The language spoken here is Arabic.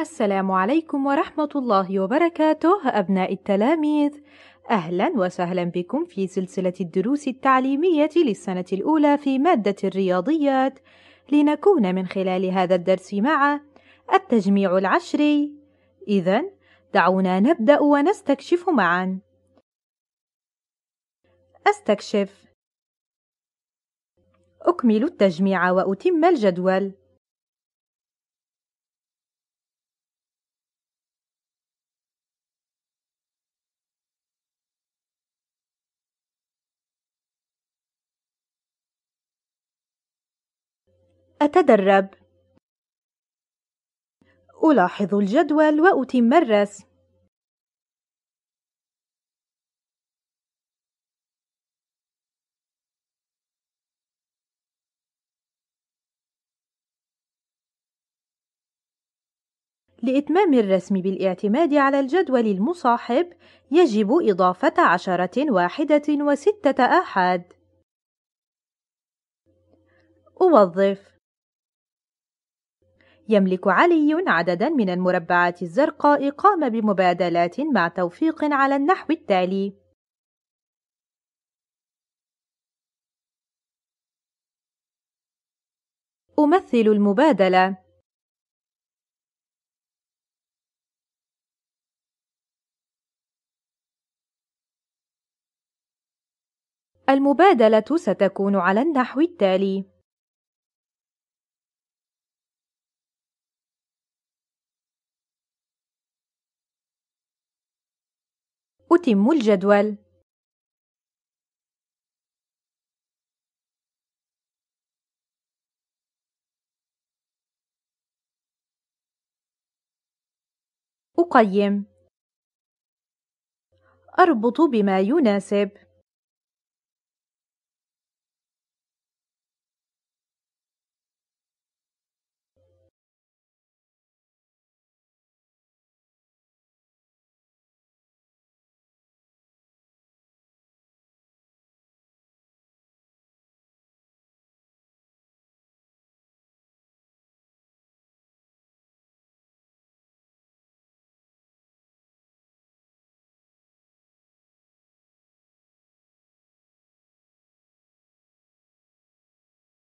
السلام عليكم ورحمة الله وبركاته أبناء التلاميذ أهلا وسهلا بكم في سلسلة الدروس التعليمية للسنة الأولى في مادة الرياضيات لنكون من خلال هذا الدرس مع التجميع العشري إذا دعونا نبدأ ونستكشف معا أستكشف أكمل التجميع وأتم الجدول أتدرب. ألاحظ الجدول وأتم الرسم. لإتمام الرسم بالاعتماد على الجدول المصاحب يجب إضافة عشرة واحدة وستة آحاد أوظف يملك علي عددا من المربعات الزرقاء قام بمبادلات مع توفيق على النحو التالي أمثل المبادلة المبادلة ستكون على النحو التالي أتم الجدول. أقيم أربط بما يناسب